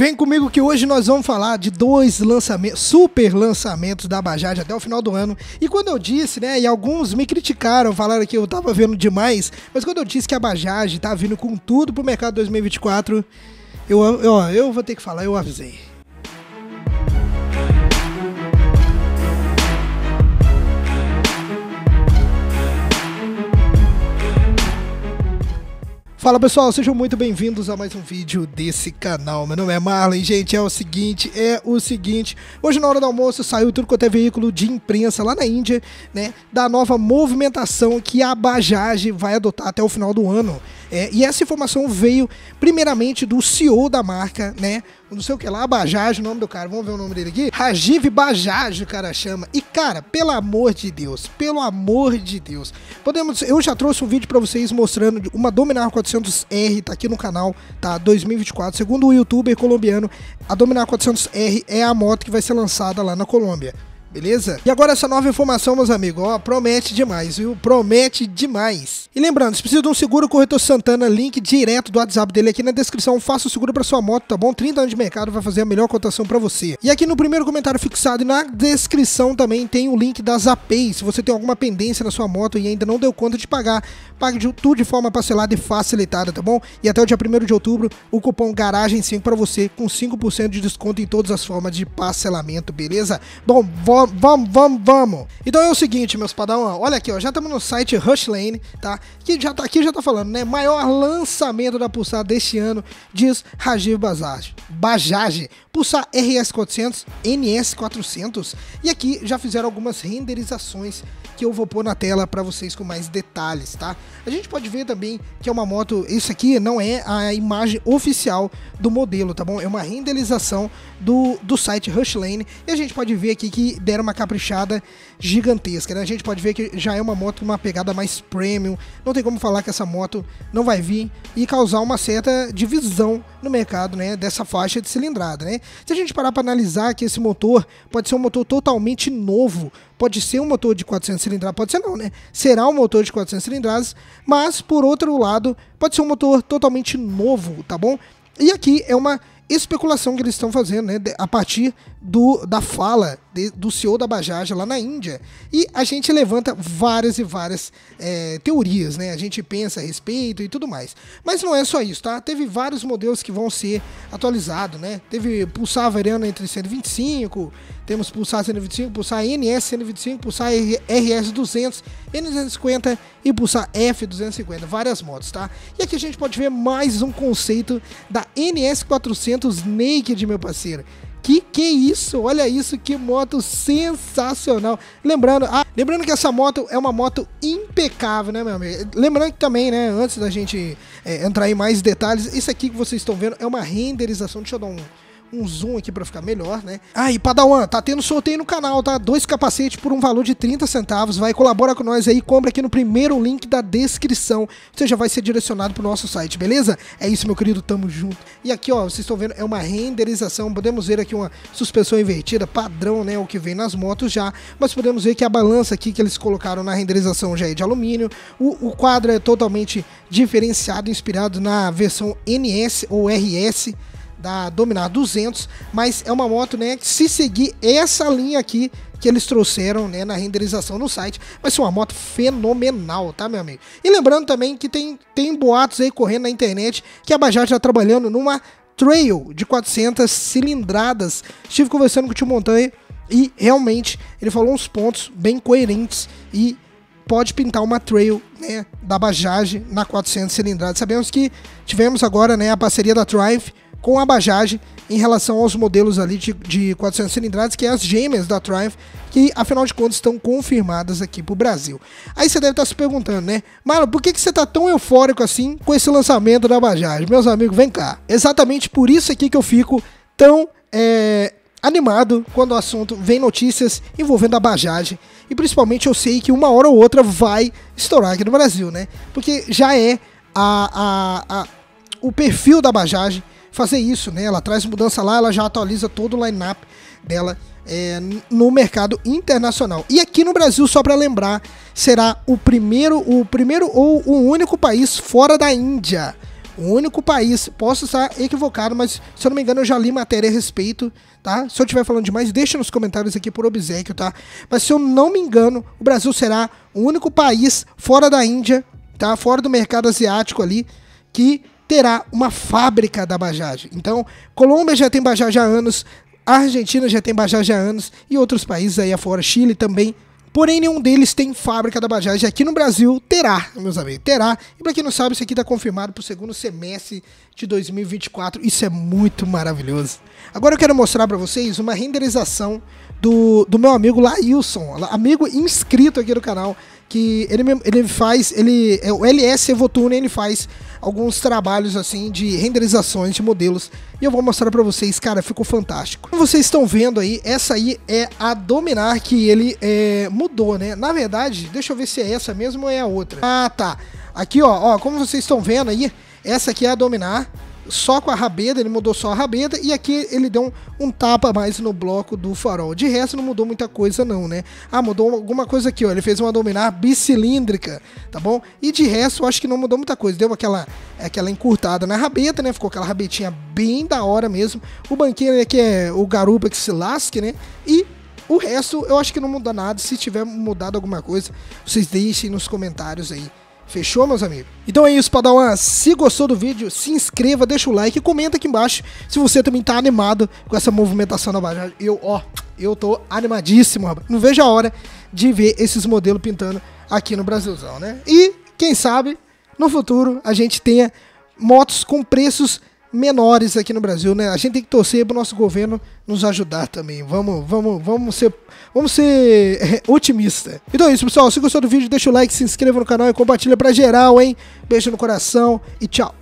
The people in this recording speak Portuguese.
Vem comigo que hoje nós vamos falar de dois lançamentos, super lançamentos da Bajaj até o final do ano. E quando eu disse, né, e alguns me criticaram, falaram que eu tava vendo demais, mas quando eu disse que a Bajaj tá vindo com tudo pro mercado 2024, eu, eu, eu vou ter que falar, eu avisei. Fala pessoal, sejam muito bem-vindos a mais um vídeo desse canal. Meu nome é Marlon, gente, é o seguinte, é o seguinte. Hoje na hora do almoço saiu tudo quanto é veículo de imprensa lá na Índia, né, da nova movimentação que a Bajaj vai adotar até o final do ano. É, e essa informação veio primeiramente do CEO da marca, né? Não sei o que lá, Bajaj, o nome do cara. Vamos ver o nome dele aqui? Rajiv Bajaj, o cara chama. E cara, pelo amor de Deus, pelo amor de Deus. Podemos, eu já trouxe um vídeo para vocês mostrando uma Dominar 400R, tá aqui no canal, tá? 2024. Segundo o youtuber colombiano, a Dominar 400R é a moto que vai ser lançada lá na Colômbia beleza? E agora essa nova informação, meus amigos, ó, promete demais, viu? Promete demais. E lembrando, se precisa de um seguro, Corretor Santana, link direto do WhatsApp dele aqui na descrição, faça o seguro para sua moto, tá bom? 30 anos de mercado vai fazer a melhor cotação para você. E aqui no primeiro comentário fixado e na descrição também tem o link das APIs, se você tem alguma pendência na sua moto e ainda não deu conta de pagar, Pague de, tudo de forma parcelada e facilitada, tá bom? E até o dia 1 de outubro, o cupom Garagem5 para você com 5% de desconto em todas as formas de parcelamento, beleza? Bom, vamos, vamos, vamos, vamos! Então é o seguinte, meus padawan, olha aqui, ó, já estamos no site Rushlane, tá? Que já tá aqui, já tá falando, né? Maior lançamento da Pulsar deste ano, diz Rajiv Bajaj. Bajaj, Pulsar RS400, NS400. E aqui já fizeram algumas renderizações que eu vou pôr na tela para vocês com mais detalhes, tá? A gente pode ver também que é uma moto, isso aqui não é a imagem oficial do modelo, tá bom? É uma renderização do, do site Rushlane e a gente pode ver aqui que deram uma caprichada gigantesca, né? A gente pode ver que já é uma moto com uma pegada mais premium, não tem como falar que essa moto não vai vir e causar uma certa divisão no mercado, né, dessa faixa de cilindrada, né? Se a gente parar para analisar que esse motor pode ser um motor totalmente novo, pode ser um motor de 400 cilindradas, pode ser não, né? Será um motor de 400 cilindradas, mas por outro lado, pode ser um motor totalmente novo, tá bom? E aqui é uma especulação que eles estão fazendo, né, a partir do da fala de, do CEO da Bajaj lá na Índia. E a gente levanta várias e várias é, teorias, né? A gente pensa a respeito e tudo mais. Mas não é só isso, tá? Teve vários modelos que vão ser atualizados, né? Teve pulsar variando entre 125, temos pulsar 125, pulsar NS 125, pulsar RS 200, N250 e pulsar F250, várias motos, tá? E aqui a gente pode ver mais um conceito da NS400 Naked, meu parceiro que que isso? Olha isso, que moto sensacional. Lembrando, ah, lembrando que essa moto é uma moto impecável, né, meu amigo? Lembrando que também, né, antes da gente é, entrar em mais detalhes, isso aqui que vocês estão vendo é uma renderização. Deixa eu dar um um zoom aqui para ficar melhor, né? Ah, e Padawan, tá tendo sorteio no canal, tá? Dois capacetes por um valor de 30 centavos. Vai, colabora com nós aí, compra aqui no primeiro link da descrição. Você já vai ser direcionado pro nosso site, beleza? É isso, meu querido, tamo junto. E aqui, ó, vocês estão vendo, é uma renderização. Podemos ver aqui uma suspensão invertida, padrão, né? O que vem nas motos já. Mas podemos ver que a balança aqui que eles colocaram na renderização já é de alumínio. O, o quadro é totalmente diferenciado, inspirado na versão NS ou RS da Dominar 200, mas é uma moto, né, que se seguir essa linha aqui que eles trouxeram, né, na renderização no site, vai ser uma moto fenomenal, tá, meu amigo? E lembrando também que tem, tem boatos aí correndo na internet que a Bajaj está trabalhando numa Trail de 400 cilindradas. Estive conversando com o Tio Montanha e realmente ele falou uns pontos bem coerentes e pode pintar uma trail né, da Bajaj na 400 cilindradas. Sabemos que tivemos agora né, a parceria da Triumph com a Bajaj em relação aos modelos ali de, de 400 cilindradas, que é as gêmeas da Triumph, que afinal de contas estão confirmadas aqui para o Brasil. Aí você deve estar tá se perguntando, né? mano por que, que você está tão eufórico assim com esse lançamento da Bajaj? Meus amigos, vem cá. Exatamente por isso aqui que eu fico tão é, animado quando o assunto vem notícias envolvendo a Bajaj. E principalmente eu sei que uma hora ou outra vai estourar aqui no Brasil, né? Porque já é a, a, a o perfil da Bajaj fazer isso, né? Ela traz mudança lá, ela já atualiza todo o line-up dela é, no mercado internacional. E aqui no Brasil, só para lembrar, será o primeiro, o primeiro ou o único país fora da Índia. O único país, posso estar equivocado, mas se eu não me engano eu já li matéria a respeito, tá? Se eu estiver falando demais, deixa nos comentários aqui por obsequio, tá? Mas se eu não me engano, o Brasil será o único país fora da Índia, tá? Fora do mercado asiático ali, que terá uma fábrica da Bajaj. Então, Colômbia já tem Bajaj há anos, Argentina já tem Bajaj há anos e outros países aí afora, Chile também. Porém, nenhum deles tem fábrica da Bajaj. Aqui no Brasil, terá, meus amigos, terá. E para quem não sabe, isso aqui está confirmado para o segundo semestre de 2024. Isso é muito maravilhoso. Agora eu quero mostrar para vocês uma renderização do, do meu amigo Lailson, amigo inscrito aqui no canal, que ele, ele faz, ele é, o LS Evotune, ele faz alguns trabalhos assim de renderizações de modelos e eu vou mostrar para vocês, cara, ficou fantástico. Como vocês estão vendo aí, essa aí é a Dominar que ele é, mudou, né? Na verdade, deixa eu ver se é essa mesmo ou é a outra. Ah, tá. Aqui, ó, ó, como vocês estão vendo aí, essa aqui é a Dominar só com a rabeta, ele mudou só a rabeta, e aqui ele deu um, um, tapa mais no bloco do farol. De resto, não mudou muita coisa não, né? Ah, mudou alguma coisa aqui, ó, ele fez uma dominar bicilíndrica, tá bom? E de resto, eu acho que não mudou muita coisa, deu aquela, aquela encurtada na rabeta, né? Ficou aquela rabetinha bem da hora mesmo. O banqueiro aqui é o garupa que se lasque, né? E o resto, eu acho que não muda nada. Se tiver mudado alguma coisa, vocês deixem nos comentários aí Fechou, meus amigos? Então é isso, Padawan. Se gostou do vídeo, se inscreva, deixa o like e comenta aqui embaixo se você também tá animado com essa movimentação na Bajaj. Eu, ó, eu tô animadíssimo, rapaz. Não vejo a hora de ver esses modelos pintando aqui no Brasilzão, né? E, quem sabe, no futuro a gente tenha motos com preços menores aqui no Brasil, né? A gente tem que torcer para o nosso governo nos ajudar também. Vamos, vamos, vamos ser, vamos ser é, otimista. Então é isso, pessoal. Se gostou do vídeo, deixa o like, se inscreva no canal e compartilha para geral, hein? Beijo no coração e tchau.